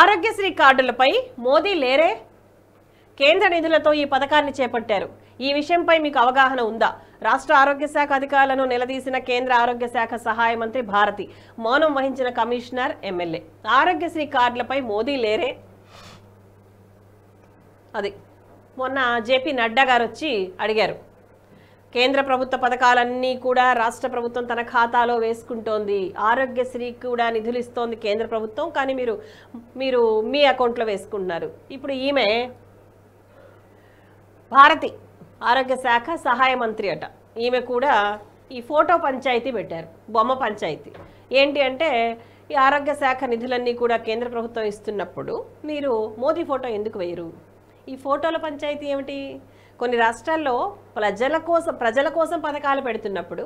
ఆరోగ్యశ్రీ కార్డులపై మోదీ లేరే కేంద్ర నిధులతో ఈ పథకాన్ని చేపట్టారు ఈ విషయంపై మీకు అవగాహన ఉందా రాష్ట్ర ఆరోగ్య శాఖ అధికారులను నిలదీసిన కేంద్ర ఆరోగ్య శాఖ సహాయ మంత్రి భారతి మౌనం వహించిన కమిషనర్ ఎమ్మెల్యే ఆరోగ్యశ్రీ కార్డులపై మోదీ లేరే అది మొన్న జేపీ నడ్డా గారు వచ్చి అడిగారు కేంద్ర ప్రభుత్వ పథకాలన్నీ కూడా రాష్ట్ర ప్రభుత్వం తన ఖాతాలో వేసుకుంటోంది ఆరోగ్యశ్రీ కూడా నిధులు ఇస్తోంది కేంద్ర ప్రభుత్వం కానీ మీరు మీరు మీ అకౌంట్లో వేసుకుంటున్నారు ఇప్పుడు ఈమె భారతి ఆరోగ్య శాఖ సహాయ మంత్రి అట ఈమె కూడా ఈ ఫోటో పంచాయతీ పెట్టారు బొమ్మ పంచాయతీ ఏంటి అంటే ఈ ఆరోగ్య శాఖ నిధులన్నీ కూడా కేంద్ర ప్రభుత్వం ఇస్తున్నప్పుడు మీరు మోదీ ఫోటో ఎందుకు వేయరు ఈ ఫోటోల పంచాయతీ ఏమిటి కొన్ని రాష్ట్రాల్లో ప్రజల కోసం ప్రజల కోసం పథకాలు పెడుతున్నప్పుడు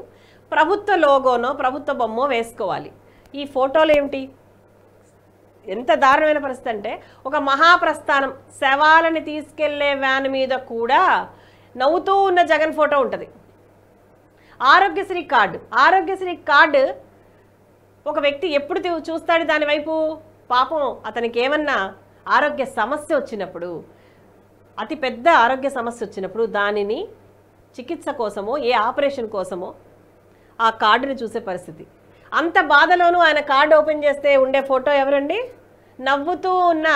ప్రభుత్వ లోగోనో ప్రభుత్వ బొమ్మో వేసుకోవాలి ఈ ఫోటోలు ఏమిటి ఎంత దారుణమైన పరిస్థితి అంటే ఒక మహాప్రస్థానం శవాలని తీసుకెళ్లే వ్యాన్ మీద కూడా నవ్వుతూ ఉన్న జగన్ ఫోటో ఉంటుంది ఆరోగ్యశ్రీ కార్డు ఆరోగ్యశ్రీ కార్డు ఒక వ్యక్తి ఎప్పుడు చూస్తాడు దానివైపు పాపం అతనికి ఏమన్నా ఆరోగ్య సమస్య వచ్చినప్పుడు అతిపెద్ద ఆరోగ్య సమస్య వచ్చినప్పుడు దానిని చికిత్స కోసమో ఏ ఆపరేషన్ కోసమో ఆ కార్డుని చూసే పరిస్థితి అంత బాధలోనూ ఆయన కార్డు ఓపెన్ చేస్తే ఉండే ఫోటో ఎవరండి నవ్వుతూ ఉన్న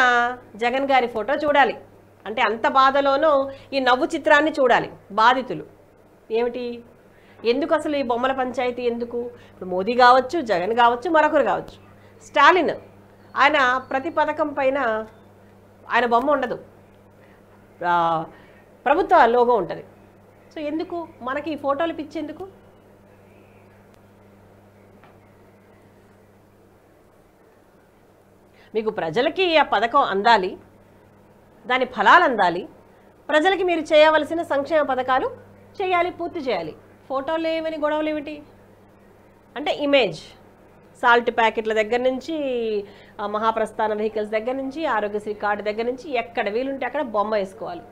జగన్ గారి ఫోటో చూడాలి అంటే అంత బాధలోనూ ఈ నవ్వు చిత్రాన్ని చూడాలి బాధితులు ఏమిటి ఎందుకు అసలు ఈ బొమ్మల పంచాయతీ ఎందుకు ఇప్పుడు మోదీ కావచ్చు జగన్ కావచ్చు మరొకరు కావచ్చు స్టాలిన్ ఆయన ప్రతి పథకం పైన ఆయన బొమ్మ ఉండదు ప్రభుత్వ లోగో ఉంటుంది సో ఎందుకు మనకి ఈ ఫోటోలు పిచ్చేందుకు మీకు ప్రజలకి ఆ పథకం అందాలి దాని ఫలాలు అందాలి ప్రజలకి మీరు చేయవలసిన సంక్షేమ పథకాలు చేయాలి పూర్తి చేయాలి ఫోటోలు ఏమని గొడవలు ఏమిటి అంటే ఇమేజ్ సాల్ట్ ప్యాకెట్ల దగ్గర నుంచి మహాప్రస్థాన వెహికల్స్ దగ్గర నుంచి ఆరోగ్యశ్రీ కార్డు దగ్గర నుంచి ఎక్కడ వీలుంటే అక్కడ బొమ్మ వేసుకోవాలి